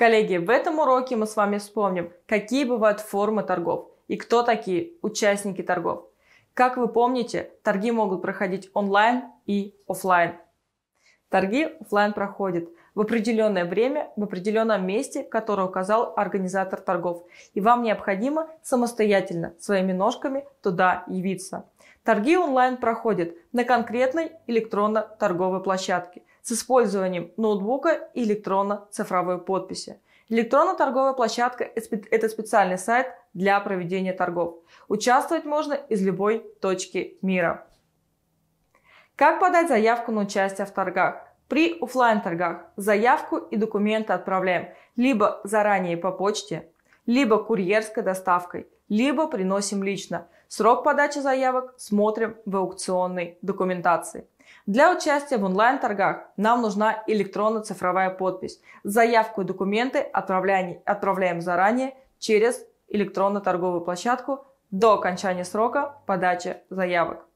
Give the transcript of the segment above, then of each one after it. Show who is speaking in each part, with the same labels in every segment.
Speaker 1: Коллеги, в этом уроке мы с вами вспомним, какие бывают формы торгов и кто такие участники торгов. Как вы помните, торги могут проходить онлайн и офлайн. Торги офлайн проходят в определенное время, в определенном месте, которое указал организатор торгов. И вам необходимо самостоятельно своими ножками туда явиться. Торги онлайн проходят на конкретной электронно-торговой площадке с использованием ноутбука и электронно-цифровой подписи. Электронно-торговая площадка – это специальный сайт для проведения торгов. Участвовать можно из любой точки мира. Как подать заявку на участие в торгах? При офлайн торгах заявку и документы отправляем либо заранее по почте, либо курьерской доставкой, либо приносим лично. Срок подачи заявок смотрим в аукционной документации. Для участия в онлайн-торгах нам нужна электронно-цифровая подпись. Заявку и документы отправляем заранее через электронно-торговую площадку до окончания срока подачи заявок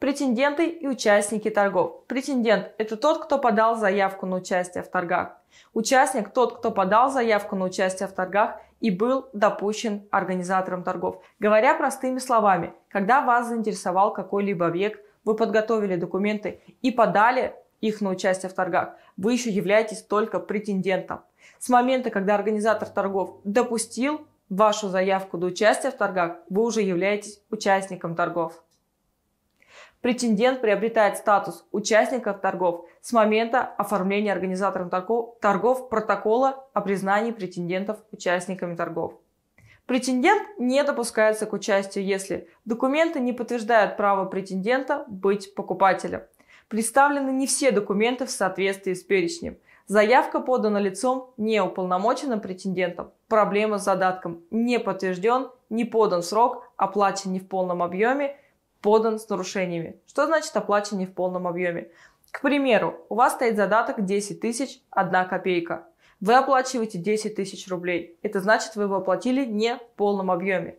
Speaker 1: претенденты и участники торгов. Претендент – это тот, кто подал заявку на участие в торгах. Участник – тот, кто подал заявку на участие в торгах и был допущен организатором торгов. Говоря простыми словами, когда вас заинтересовал какой-либо объект, вы подготовили документы и подали их на участие в торгах, вы еще являетесь только претендентом. С момента, когда организатор торгов допустил вашу заявку до участия в торгах, вы уже являетесь участником торгов претендент приобретает статус участников торгов с момента оформления организатором торгов, протокола о признании претендентов участниками торгов. Претендент не допускается к участию, если документы не подтверждают право претендента быть покупателем. Представлены не все документы в соответствии с перечнем. Заявка подана лицом неуполномоченным претендентом. Проблема с задатком не подтвержден, не подан срок, оплачен не в полном объеме, подан с нарушениями. Что значит оплачен не в полном объеме? К примеру, у вас стоит задаток 10 тысяч 1 копейка. Вы оплачиваете 10 тысяч рублей. Это значит, вы его оплатили не в полном объеме.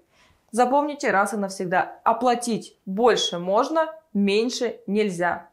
Speaker 1: Запомните раз и навсегда, оплатить больше можно, меньше нельзя.